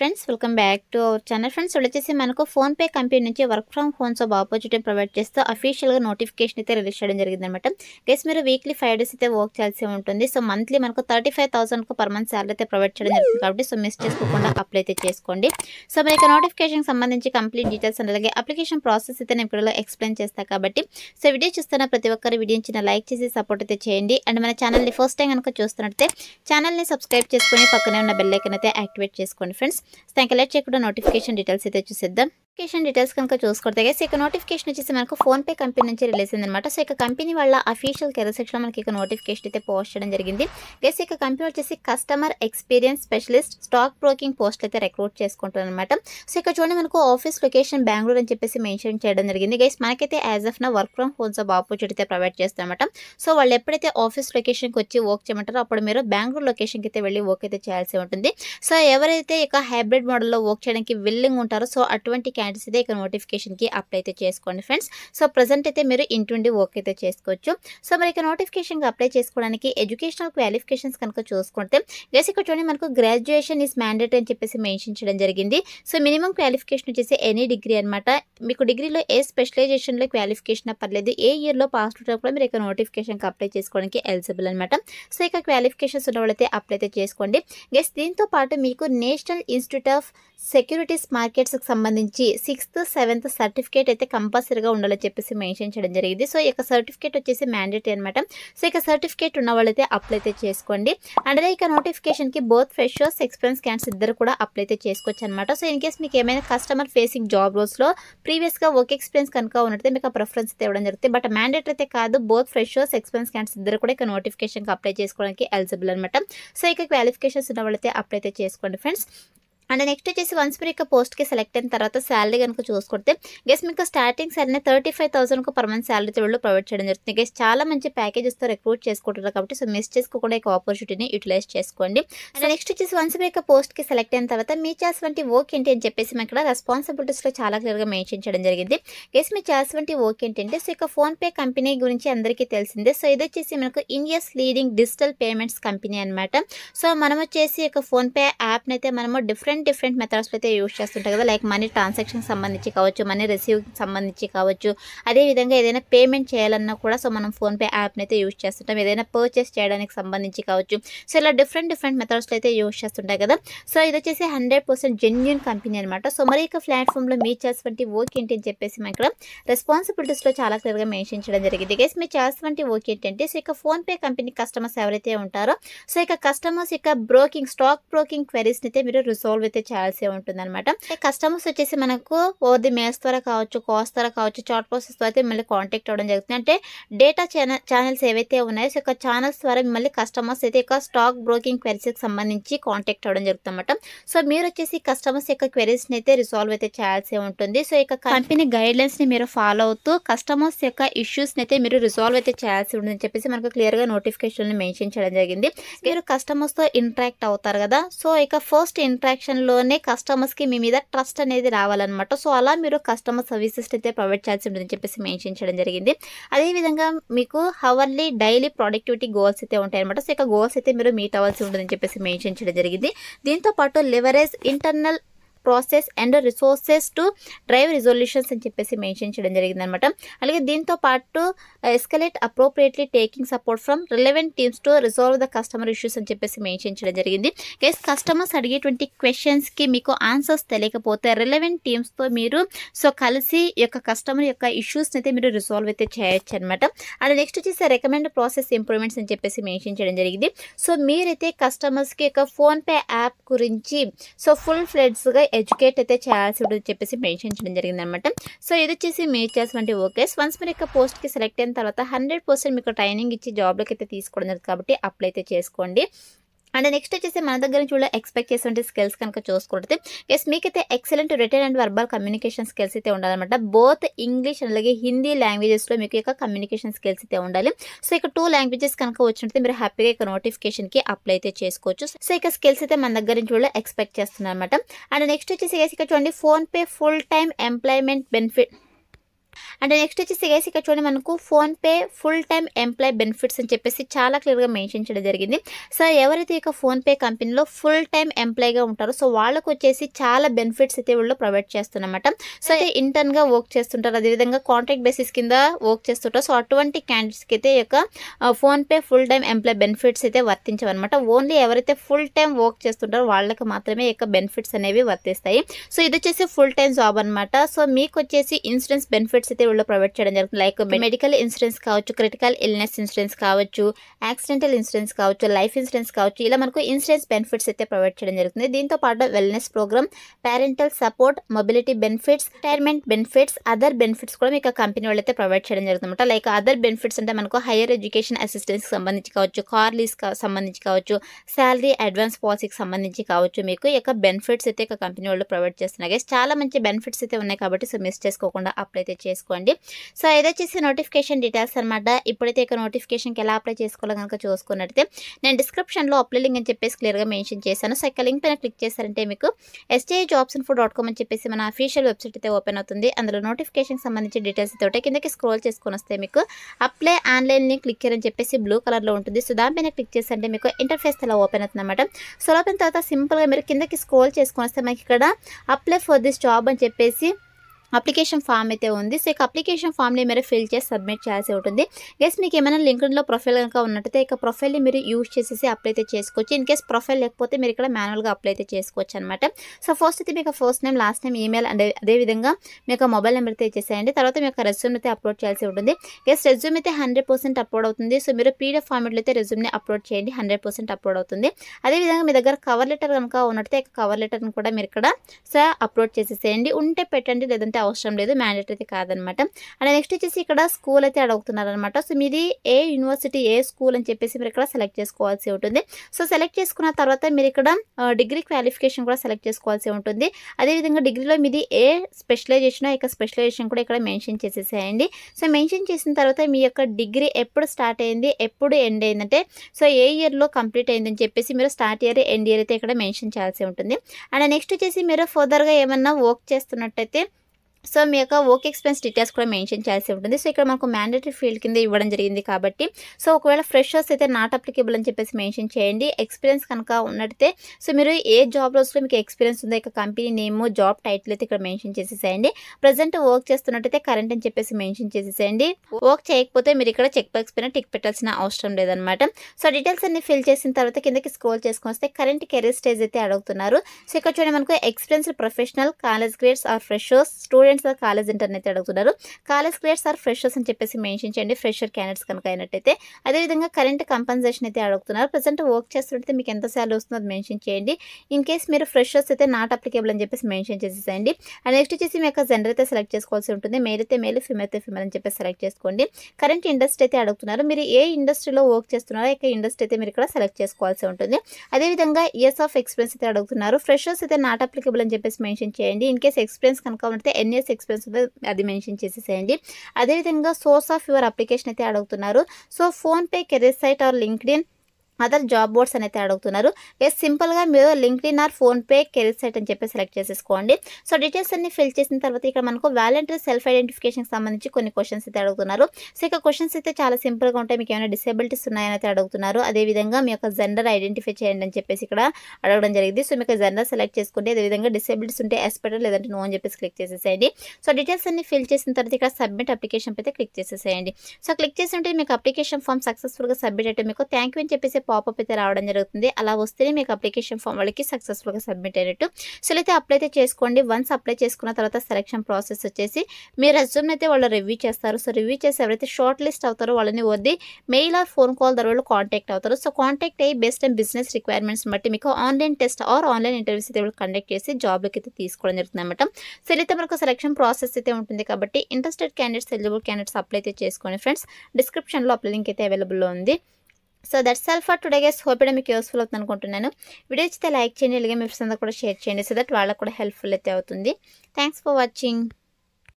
friends welcome back to our channel friends వచ్చేసి మనకు PhonePe company నుంచి work from homes of opportunity provide చేస్తూ అఫీషియల్గా నోటిఫికేషన్ అయితే రిలీజ్ చేయడం జరిగిందనమాట గెస్ మీరు వీక్లీ ఫైవ్ డేస్ అయితే వర్క్ చేయాల్సి ఉంటుంది సో మంత్లీ మనకు థర్టీ ఫైవ్ థౌసండ్కు పర్ మంత్ శాలరీ అయితే ప్రొవైడ్ చేయడం జరుగుతుంది కాబట్టి సో మిస్ చేసుకోకుండా అప్లై అయితే చేసుకోండి సో మనకి నోటిఫికేషన్కి సంబంధించి కంప్లీట్ డీటెయిల్స్ అండ్ అలాగే అప్లికేషన్ ప్రాసెస్ అయితే నేను ఇప్పుడు ఎక్స్ప్లెయిన్ చేస్తాను కాబట్టి సో వీడియో చూస్తున్న ప్రతి ఒక్కరు వీడియో చిన్న లైక్ చేసి సపోర్ట్ అయితే చేయండి అండ్ మన ఛానల్ని ఫస్ట్ టైం కనుక చూస్తున్నట్టే ఛానల్ని సబ్స్క్రైబ్ చేసుకొని పక్కనే ఉన్న బెల్లైకన్ అయితే యాక్టివేట్ చేసుకోండి ఫ్రెండ్స్ థ్యాంక్ యూ లేట్ చేయకుండా నోటిఫికేషన్ డీటెయిల్స్ అయితే చూసేద్దాం నోటిఫికేషన్ డీటెయిల్స్ కనుక చూసుకుంటే గైస్ ఇక నోటిఫికేషన్ వచ్చేసి మనకు ఫోన్పే కంపెనీ నుంచి రిలీజ్ అనమాట సో ఇక కంపెనీ వాళ్ళ అఫీషియల్ కెరీర్ సెక్షన్లో మనకి ఇక నోటిఫికేషన్ అయితే పోస్ట్ చేయడం జరిగింది గైస్ ఇక కంపెనీ వచ్చేసి customer experience specialist stock broking post అయితే రిక్రూట్ చేసుకుంటారనమాట సో ఇక చూడండి మనకు ఆఫీస్ లొకేషన్ బెంగళూరు అని చెప్పేసి మెన్షన్ చేయడం జరిగింది గైస్ మనకైతే as of now work from home job opportunity అయితే ప్రొవైడ్ చేస్తామన్నమాట సో వాళ్ళు ఎప్పుడైతే ఆఫీస్ లొకేషన్కి వచ్చి వర్క్ చేయమంటారో అప్పుడు మీరు బెంగళూరు లొకేషన్కి అయితే వెళ్ళి వర్క్ అయితే చేయాల్సి ఉంటుంది సో ఎవరైతే ఇక హైబ్రిడ్ మోడల్లో వర్క్ చేయడానికి విల్లింగ్ ఉంటారో సో అటువంటి క్యాండిడేట్ అయితే ఇక్కడ నోటిఫికేషన్కి అప్లై అయితే చేసుకోండి ఫ్రెండ్స్ సో ప్రజెంట్ అయితే మీరు ఇంటుండి ఓకే అయితే చేసుకోవచ్చు సో మరి ఇక్కడ నోటిఫికేషన్కి అప్లై చేసుకోవడానికి ఎడ్యుకేషనల్ క్వాలిఫికేషన్స్ కనుక చూసుకుంటే గేస్ ఇక్కడ చూడండి మనకు గ్రాడ్యుయేషన్ ఈజ్ మ్యాండేట్ అని చెప్పేసి మెన్షన్ చేయడం జరిగింది సో మినిమం క్వాలిఫికేషన్ వచ్చేసి ఎనీ డిగ్రీ అనమాట మీకు డిగ్రీలో ఏ స్పెషలైజేషన్లో క్వాలిఫికేషన్ పర్లేదు ఏ ఇయర్లో పాస్ అవుట్ కూడా మీరు ఇక్కడ నోటిఫికేషన్కి అప్లై చేసుకోవడానికి ఎలిజిబుల్ అనమాట సో ఇక క్వాలిఫికేషన్స్ ఉన్న వాళ్ళైతే అప్లై అయితే చేసుకోండి గెస్ దీంతో పాటు మీకు నేషనల్ ఇన్స్టిట్యూట్ ఆఫ్ సెక్యూరిటీస్ మార్కెట్స్కి సంబంధించి సిక్స్త్ సెవెంత్ సర్టిఫికేట్ అయితే కంపల్సరీగా ఉండాలని చెప్పేసి మెన్షన్ చేయడం జరిగింది సో ఇక సర్టిఫికేట్ వచ్చేసి మ్యాండేటరీ అనమాట సో ఇక సర్టిఫికేట్ ఉన్న వాళ్ళైతే అప్లై అయితే చేసుకోండి అండ్ ఇక నోటిఫికేషన్కి బోత్ ఫ్రెషర్స్ ఎక్స్పీరియన్స్ క్యాన్స్ ఇద్దరు కూడా అప్లై అయితే చేసుకోవచ్చు అనమాట సో ఇన్ కేస్ మీకు ఏమైనా కస్టమర్ ఫేసింగ్ జాబ్ రోల్స్లో ప్రీవియస్గా ఒక ఎక్స్పీరియన్స్ కనుక ఉన్నట్టు మీకు ప్రిఫరెన్స్ అయితే ఇవ్వడం జరుగుతుంది బట్ మ్యాండేటరీ అయితే కాదు బోత్ ఫ్రెషర్స్ ఎక్స్పీరియన్స్ క్యాన్స్ ఇద్దరు కూడా ఇక నోటిఫికేషన్కి అప్లై చేసుకోవడానికి ఎలిజిబుల్ అనమాట సో ఇక క్వాలిఫికేషన్స్ ఉన్న వాళ్ళైతే అప్లై అయితే చేసుకోండి ఫ్రెండ్స్ అండ్ నెక్స్ట్ వచ్చేసి వన్స్ మీరు ఇక పోస్ట్కి సెలెక్ట్ అయిన తర్వాత శాలరీ కనుక చూసుకుంటే గెస్ మీకు స్టార్టింగ్ సరైన థర్టీ ఫైవ్ థౌసండ్కు పర్ మంత్ శాలరీ వీళ్ళు ప్రొవైడ్ చేయడం జరుగుతుంది గెస్ చాలా మంచి ప్యాకేజెస్తో రిక్రూట్ చేసుకుంటున్నారు కాబట్టి సో మిస్ చేసుకోకుండా ఈ ఆపర్చునిటీని యూటిలైజ్ చేసుకోండి అండ్ నెక్స్ట్ వచ్చేసి వన్స్ మీరు ఇక పోస్ట్కి సెలెక్ట్ అయిన తర్వాత మీ చాస్ వంటి ఓక్ ఏంటి అని చెప్పేసి మేము ఇక్కడ రెస్పాన్సిబిలిటీస్లో చాలా క్లియర్గా మెన్షన్ చేయడం జరిగింది గెస్ మీ చాస్ వంటి ఓక్ ఏంటంటే సో ఇక ఫోన్పే కంపెనీ గురించి అందరికీ తెలిసిందే సో ఇది వచ్చేసి మనకు India's leading digital payments company అనమాట సో మనం వచ్చేసి ఇక ఫోన్పే యాప్ అయితే మనము డిఫరెంట్ డిఫరెంట్ డిఫరెంట్ మెథడ్స్లో అయితే యూస్ చేస్తుంటారు కదా లైక్ మనీ ట్రాన్సాక్షన్ సంబంధించి కావచ్చు మనీ రిసీవ్కి సంబంధించి కావచ్చు అదేవిధంగా ఏదైనా పేమెంట్ చేయాలన్నా కూడా సో మనం ఫోన్పే యాప్ని అయితే యూస్ చేస్తుంటాం ఏదైనా పర్చేస్ చేయడానికి సంబంధించి కావచ్చు సో ఇలా డిఫరెంట్ డిఫరెంట్ మెథడ్స్లో అయితే యూస్ చేస్తుంటాయి కదా సో ఇది వచ్చేసి హండ్రెడ్ పర్సెంట్ జెన్యున్ కంపెనీ అనమాట సో మరి యొక్క ప్లాట్ఫామ్లో మీరు చేసినటువంటి వర్క్ ఏంటి అని చెప్పేసి మనం ఇక్కడ రెస్పాన్సిబిలిటీస్లో చాలా క్లియర్గా మెన్షన్ చేయడం జరిగింది గైస్ మీరు చేసినటువంటి వర్క్ ఏంటంటే సో ఇక ఫోన్పే కంపెనీ కస్టమర్స్ ఎవరైతే ఉంటారో సో ఇక కస్టమర్స్ ఇక బ్రోకింగ్ స్టాక్ బ్రోకింగ్ క్వైరీస్ని అయితే మీరు రిసాల్వ్ అయితే చేయాల్సి ఉంటుంది అనమాట కస్టమర్స్ వచ్చేసి మనకు ఓది ది ద్వారా కావచ్చు కాల్స్ ద్వారా కావచ్చు చాట్ ప్రాసెస్ ద్వారా అయితే మిమ్మల్ని కాంటాక్ట్ అవ్వడం జరుగుతుంది అంటే డేటా ఛానల్స్ ఏవైతే ఉన్నాయో సో ఛానల్స్ ద్వారా మిమ్మల్ని కస్టమర్స్ అయితే ఒక స్టాక్ బ్రోకింగ్ క్వెరీస్కి సంబంధించి కాంటాక్ట్ అవ్వడం జరుగుతుంది అనమాట సో మీరు వచ్చేసి కస్టమర్స్ యొక్క క్వెరీస్ని అయితే రిసాల్వ్ అయితే చేయాల్సి ఉంటుంది సో ఇక కంపెనీ గైడ్ లైన్స్ని మీరు ఫాలో అవుతూ కస్టమర్స్ యొక్క ఇష్యూస్ని అయితే మీరు రిసాల్వ్ అయితే చేయాల్సి అని చెప్పేసి మనకు క్లియర్గా నోటిఫికేషన్ మెన్షన్ చేయడం జరిగింది మీరు కస్టమర్స్తో ఇంటరాక్ట్ అవుతారు కదా సో ఇక ఫస్ట్ ఇంట్రాక్షన్ సెక్షన్లోనే కస్టమర్స్కి మీ మీద ట్రస్ట్ అనేది రావాలన్నమాట సో అలా మీరు కస్టమర్ సర్వీసెస్ అయితే ప్రొవైడ్ చేయాల్సి ఉంటుందని చెప్పేసి మెన్షన్ చేయడం జరిగింది అదేవిధంగా మీకు హవర్లీ డైలీ ప్రొడక్టివిటీ గోల్స్ అయితే ఉంటాయన్నమాట సో ఇక గోల్స్ అయితే మీరు మీట్ అవ్వాల్సి ఉంటుందని చెప్పేసి మెన్షన్ చేయడం జరిగింది దీంతో పాటు leverage internal process and resources to drive resolutions అని చెప్పేసి మెన్షన్ చేయడం జరిగిందనమాట అలాగే దీంతో పాటు escalate appropriately taking support from relevant teams to resolve the customer issues అని చెప్పేసి మెన్షన్ చేయడం జరిగింది గైస్ కస్టమర్స్ అడిగేటువంటి క్వశ్చన్స్కి మీకు ఆన్సర్స్ తెలియకపోతే రిలవెంట్ టీమ్స్తో మీరు సో కలిసి యొక్క కస్టమర్ యొక్క ఇష్యూస్ని అయితే మీరు రిజాల్వ్ అయితే చేయొచ్చు అనమాట అండ్ నెక్స్ట్ వచ్చేసి రికమెండ్ ప్రాసెస్ ఇంప్రూవ్మెంట్స్ అని చెప్పేసి మెన్షన్ చేయడం జరిగింది సో మీరైతే కస్టమర్స్కి యొక్క ఫోన్పే యాప్ గురించి సో ఫుల్ ఫ్లెడ్స్గా ఎడ్యుకేట్ అయితే చేయాల్సి ఉంటుంది చెప్పేసి మెన్షన్ చేయడం జరిగింది అనమాట సో ఇది వచ్చేసి మీరు చేసినటువంటి ఓకేస్ వన్స్ మీరు ఇక పోస్ట్కి సెలెక్ట్ అయిన తర్వాత హండ్రెడ్ మీకు ట్రైనింగ్ ఇచ్చి జాబ్లోకి అయితే తీసుకోవడం జరుగుతుంది కాబట్టి అప్లై అయితే చేసుకోండి అండ్ నెక్స్ట్ వచ్చేసి మన దగ్గర నుంచి కూడా ఎక్స్పెక్ట్ చేసే స్కిల్స్ కనుక చూసుకుంటే ఎస్ మీకైతే excellent written and verbal communication skills అయితే ఉండాలన్నమాట బోత్ ఇంగ్లీష్ అలాగే హిందీ లాంగ్వేజెస్లో మీకు యొక్క కమ్యూనికేషన్ స్కిల్స్ అయితే ఉండాలి సో ఇక టూ లాంగ్వేజెస్ కనుక వచ్చినట్టు మీరు హ్యాపీగా ఇక నోటిఫికేషన్కి అప్లై అయితే చేసుకోవచ్చు సో ఇక స్కిల్స్ అయితే మన దగ్గర నుంచి కూడా ఎక్స్పెక్ట్ చేస్తున్నారు అనమాట అండ్ నెక్స్ట్ వచ్చేసి ఇక చూడండి PhonePe full time employment benefit and next వచ్చేసి గైస్ ఇక్కడ చూడండి మనకు PhonePe full time employ benefits అని చెప్పేసి చాలా క్లియర్గా మెన్షన్ చేయడం జరిగింది సో ఎవరైతే ఇక ఫోన్పే కంపెనీలో ఫుల్ టైం గా ఉంటారో సో వాళ్ళకు వచ్చేసి చాలా బెనిఫిట్స్ అయితే వీళ్ళు ప్రొవైడ్ చేస్తున్నమాట సో అయితే ఇంటర్న్గా వర్క్ చేస్తుంటారు అదేవిధంగా కాంట్రాక్ట్ బేసిస్ కింద వర్క్ చేస్తుంటారు సో అటువంటి క్యాండిడేట్స్కి అయితే యొక్క PhonePe full time employ benefits అయితే వర్తించవన్నమాట ఓన్లీ ఎవరైతే ఫుల్ టైం వర్క్ చేస్తుంటారో వాళ్ళకి మాత్రమే యొక్క బెనిఫిట్స్ అనేవి వర్తిస్తాయి సో ఇది వచ్చేసి ఫుల్ టైం జాబ్ అనమాట సో మీకు వచ్చేసి ఇన్సూరెన్స్ బెనిఫిట్స్ అయితే వీళ్ళు ప్రొవైడ్ చేయడం జరుగుతుంది లైక్ మెడికల్ ఇన్సూరెన్స్ కావచ్చు క్రిటికల్ ఇల్నెస్ ఇన్సూరెన్స్ కావచ్చు యాక్సిడెంటల్ ఇన్సూరెన్స్ కావచ్చు లైఫ్ ఇన్సూరెన్స్ కావచ్చు ఇలా మనకు ఇన్సూరెన్స్ బెనిఫిట్స్ అయితే ప్రొవైడ్ చేయడం జరుగుతుంది దీంతో పాటు wellness program parental support mobility benefits retirement benefits other benefits కూడా మీకు కంపెనీ వాళ్ళైతే ప్రొవైడ్ చేయడం జరుగుతుందన్నమాట లైక్ అదర్ బెనిఫిట్స్ అంటే మనకు హైయర్ ఎడ్యుకేషన్ అసిస్టెన్స్ సంబంధించి కావచ్చు కార్ లీస్ సంబంధించి కావచ్చు శాలరీ అడ్వాన్స్ పాలసీకి సంబంధించి కావచ్చు మీకు ఇక యొక్క బెనిఫిట్స్ అయితే కంపెనీ వాళ్ళు ప్రొవైడ్ చేస్తున్నారు చాలా మంచి బెనిఫిట్స్ అయితే ఉన్నాయి కాబట్టి సో మిస్ చేసుకోకుండా అప్లై అయితే చేసి చేసుకోండి సో ఇదొచ్చేసి నోటిఫికేషన్ డీటెయిల్స్ అనమాట ఇప్పుడైతే ఇక నోటిఫికేషన్కి ఎలా అప్లై చేసుకోవాలో కనుక చూసుకున్నట్టయితే నేను డిస్క్రిప్షన్లో అప్లై లింక్ అని చెప్పేసి క్లియర్గా మెన్షన్ చేశాను సో ఇక్కడ లింక్ పైన క్లిక్ చేశారంటే మీకు STI jobs info dot com అని చెప్పేసి మన అఫీషియల్ వెబ్సైట్ అయితే ఓపెన్ అవుతుంది అందులో నోటిఫికేషన్కి సంబంధించి డీటెయిల్స్ తోటే కిందకి స్క్రోల్ చేసుకొని వస్తే మీకు అప్లై ఆన్లైన్ లింక్ క్లిక్ అని చెప్పేసి బ్లూ కలర్లో ఉంటుంది సో దానిపైన క్లిక్ చేస్తే మీకు ఇంటర్ఫేస్ అలా ఓపెన్ అవుతుంది అనమాట సో ఓపెన్ తర్వాత సింపుల్గా మీరు కిందకి స్క్రోల్ చేసుకొని వస్తే మనకి ఇక్కడ అప్లై ఫర్ దిస్ జాబ్ అని చెప్పేసి అప్లికేషన్ ఫామ్ అయితే ఉంది సో ఇక అప్లికేషన్ ఫామ్ని మీరు ఫిల్ చేసి సబ్మిట్ చేయాల్సి ఉంటుంది గెస్ మీకు ఏమైనా లింక్డ్లో ప్రొఫైల్ కనుక ఉన్నట్టయితే ఇక ప్రొఫైల్ని మీరు యూజ్ చేసేసి అప్లై అయితే చేసుకోవచ్చు ఇన్ కేస్ ప్రొఫైల్ లేకపోతే మీరు ఇక్కడ మాన్యువల్గా అప్లై అయితే చేసుకోవచ్చు అనమాట సో ఫస్ట్ అయితే మీకు first name last name email and అదేవిధంగా మీకు మొబైల్ నెంబర్ అయితే ఇచ్చేసేయండి తర్వాత మీ యొక్క రెజ్యూమ్ అయితే అప్లోడ్ చేయాల్సి ఉంటుంది గెస్ రెజ్యూమ్ అయితే హండ్రెడ్ అప్లోడ్ అవుతుంది సో మీరు పీడిఎఫ్ ఫార్మేట్లో అయితే రెజ్యూమ్ని అప్లోడ్ చేయండి హండ్రెడ్ అప్లోడ్ అవుతుంది అదేవిధంగా మీ దగ్గర కవర్ లెటర్ కనుక ఉన్నట్టయితే కవర్ లెటర్ని కూడా మీరు ఇక్కడ సార్ అప్లోడ్ చేసేసేయండి ఉంటే పెట్టండి లేదంటే అవసరం లేదు మ్యాండేట్ అయితే కాదనమాట అండ్ నెక్స్ట్ వచ్చేసి ఇక్కడ స్కూల్ అయితే అడుగుతున్నారనమాట సో మీది ఏ యూనివర్సిటీ ఏ స్కూల్ అని చెప్పేసి మీరు ఇక్కడ సెలెక్ట్ చేసుకోవాల్సి ఉంటుంది సో సెలెక్ట్ చేసుకున్న తర్వాత మీరు ఇక్కడ డిగ్రీ క్వాలిఫికేషన్ కూడా సెలెక్ట్ చేసుకోవాల్సి ఉంటుంది అదేవిధంగా డిగ్రీలో మీది ఏ స్పెషలైజేషన్ ఇక స్పెషలైజేషన్ కూడా ఇక్కడ మెన్షన్ చేసేసేయండి సో మెన్షన్ చేసిన తర్వాత మీ యొక్క డిగ్రీ ఎప్పుడు స్టార్ట్ అయింది ఎప్పుడు ఎండ్ అయిందంటే సో ఏ ఇయర్లో కంప్లీట్ అయిందని చెప్పేసి మీరు స్టార్ట్ ఇయర్ ఎండ్ ఇయర్ అయితే ఇక్కడ మెన్షన్ చేయాల్సి ఉంటుంది అండ్ నెక్స్ట్ వచ్చేసి మీరు ఫర్దర్గా ఏమన్నా వర్క్ చేస్తున్నట్టయితే సో మీ యొక్క వర్క్ ఎక్స్పెన్స్ డీటెయిల్స్ కూడా మెన్షన్ చేయాల్సి ఉంటుంది సో ఇక్కడ మనకు మ్యాండేటరీ ఫీల్డ్ కింద ఇవ్వడం జరిగింది కాబట్టి సో ఒకవేళ ఫ్రెషర్స్ అయితే నాట్ అప్లికేబుల్ అని చెప్పేసి మెన్షన్ చేయండి ఎక్స్పీరియన్స్ కనుక ఉన్నట్టయితే సో మీరు ఏ జాబ్ రోజులో మీకు ఎక్స్పీరియన్స్ ఉందో ఇక కంపెనీ నేమ్ జాబ్ టైటిల్ అయితే ఇక్కడ మెన్షన్ చేసేసేయండి ప్రజెంట్ వర్క్ చేస్తున్నట్టయితే కరెంట్ అని చెప్పేసి మెన్షన్ చేసేసేయండి వర్క్ చేయకపోతే మీరు ఇక్కడ చెక్ బాక్స్ పైన టిక్ పెట్టాల్సిన అవసరం లేదనమాట సో డీటెయిల్స్ అన్ని ఫిల్ చేసిన తర్వాత కిందకి స్క్రోల్ చేసుకొని వస్తే కరెంట్ కెరీర్ స్టేజ్ అయితే అడుగుతున్నారు సో ఇక్కడ చూడండి మనకు experience professional college grades or freshers student students college intern అయితే అడుగుతున్నారు కాలేజ్ గ్రేడ్స్ ఆర్ ఫ్రెషర్స్ అని చెప్పేసి మెన్షన్ చేయండి ఫ్రెషర్ క్యాండిడేట్స్ కనుక అయినట్టయితే అదేవిధంగా కరెంట్ కంపన్సేషన్ అయితే అడుగుతున్నారు ప్రజెంట్ వర్క్ చేస్తున్నట్టు మీకు ఎంత శాలరీ వస్తుందో మెన్షన్ చేయండి ఇన్ కేస్ మీరు ఫ్రెషర్స్ అయితే నాట్ అప్లికేబుల్ అని చెప్పేసి మెన్షన్ చేసేసేయండి అండ్ నెక్స్ట్ వచ్చేసి మీ యొక్క జెండర్ అయితే సెలెక్ట్ చేసుకోవాల్సి ఉంటుంది మెయిల్ అయితే మెయిల్ ఫిమేల్ అయితే ఫిమేల్ అని చెప్పేసి సెలెక్ట్ చేసుకోండి కరెంట్ ఇండస్ట్రీ అయితే అడుగుతున్నారు మీరు ఏ ఇండస్ట్రీలో వర్క్ చేస్తున్నారో ఇక ఇండస్ట్రీ అయితే మీరు ఇక్కడ సెలెక్ట్ చేసుకోవాల్సి ఉంటుంది అదేవిధంగా ఇయర్స్ ఆఫ్ ఎక్స్పీరియన్స్ అయితే అడుగుతున్నారు ఫ్రెషర్స్ అయితే నాట్ అప్లికేబుల్ అని చెప్పేసి మెన్షన్ చేయండి ఇన్ కేస్ ఎక్స్పీరియన్స్ కనుక ఉంటే ఎన్ని వేరియస్ ఎక్స్పెన్స్ అది మెన్షన్ చేసేసేయండి అదేవిధంగా సోర్స్ ఆఫ్ యువర్ అప్లికేషన్ అయితే అడుగుతున్నారు so PhonePe career site or LinkedIn other job boards అనేది అడుగుతున్నారు ఎస్ సింపుల్గా మీరు LinkedIn or PhonePe career site అని చెప్పి సెలెక్ట్ చేసేసుకోండి సో డీటెయిల్స్ అన్ని ఫిల్ చేసిన తర్వాత ఇక్కడ మనకు వాలంటీర్ సెల్ఫ్ ఐడెంటిఫికేషన్ సంబంధించి కొన్ని క్వశ్చన్స్ అయితే అడుగుతున్నారు సో ఇక క్వశ్చన్స్ అయితే చాలా సింపుల్గా ఉంటాయి మీకు ఏమైనా డిసేబిలిటీస్ ఉన్నాయని అయితే అడుగుతున్నారు అదేవిధంగా మీ యొక్క జెండర్ ఐడెంటిఫై చేయండి అని చెప్పేసి ఇక్కడ అడగడం జరిగింది సో మీకు జెండర్ సెలెక్ట్ చేసుకుంటే అదేవిధంగా డిసేబిలిటీస్ ఉంటే ఎస్పెటర్ లేదంటే నో అని చెప్పేసి క్లిక్ చేసేసేయండి సో డీటెయిల్స్ అన్ని ఫిల్ చేసిన తర్వాత ఇక్కడ సబ్మిట్ అప్లికేషన్ అయితే క్లిక్ చేసేసేయండి సో క్లిక్ చేసి ఉంటే మీకు అప్లికేషన్ ఫామ్ సక్సెస్ఫుల్గా సబ్మిట్ అయితే మీకు థ్యాంక్ యూ అని చెప్పేసి పాపప్ అయితే రావడం జరుగుతుంది అలా వస్తేనే మీకు అప్లికేషన్ ఫామ్ వాళ్ళకి సక్సెస్ఫుల్గా సబ్మిట్ అయినట్టు సో అయితే అప్లై అయితే చేసుకోండి వన్స్ అప్లై చేసుకున్న తర్వాత సెలక్షన్ ప్రాసెస్ వచ్చేసి మీ రెజ్యూమ్ అయితే వాళ్ళు రివ్యూ చేస్తారు సో రివ్యూ చేసి ఎవరైతే షార్ట్ లిస్ట్ అవుతారో వాళ్ళని వద్ది మెయిల్ ఆర్ ఫోన్ కాల్ ద్వారా వాళ్ళు కాంటాక్ట్ అవుతారు సో కాంటాక్ట్ అయ్యి బెస్ట్ అండ్ బిజినెస్ రిక్వైర్మెంట్స్ బట్టి మీకు online test or online interviews అయితే వాళ్ళు కండక్ట్ చేసి జాబ్లకి అయితే తీసుకోవడం జరుగుతుంది అనమాట సో అయితే మనకు సెలక్షన్ ప్రాసెస్ అయితే ఉంటుంది కాబట్టి interested candidates eligible candidates apply అయితే చేసుకోండి ఫ్రెండ్స్ డిస్క్రిప్షన్లో అప్లై లింక్ అయితే అవైలబుల్లో ఉంది so that's all for today guys hope మీకు యూస్ఫుల్ అవుతుంది అనుకుంటున్నాను వీడియో ఇచ్చితే లైక్ చేయండి అలాగే మీ ఫ్రెండ్స్ అందరూ కూడా షేర్ చేయండి సో దట్ వాళ్ళకు కూడా హెల్ప్ఫుల్ అయితే అవుతుంది థ్యాంక్స్ ఫర్ వాచింగ్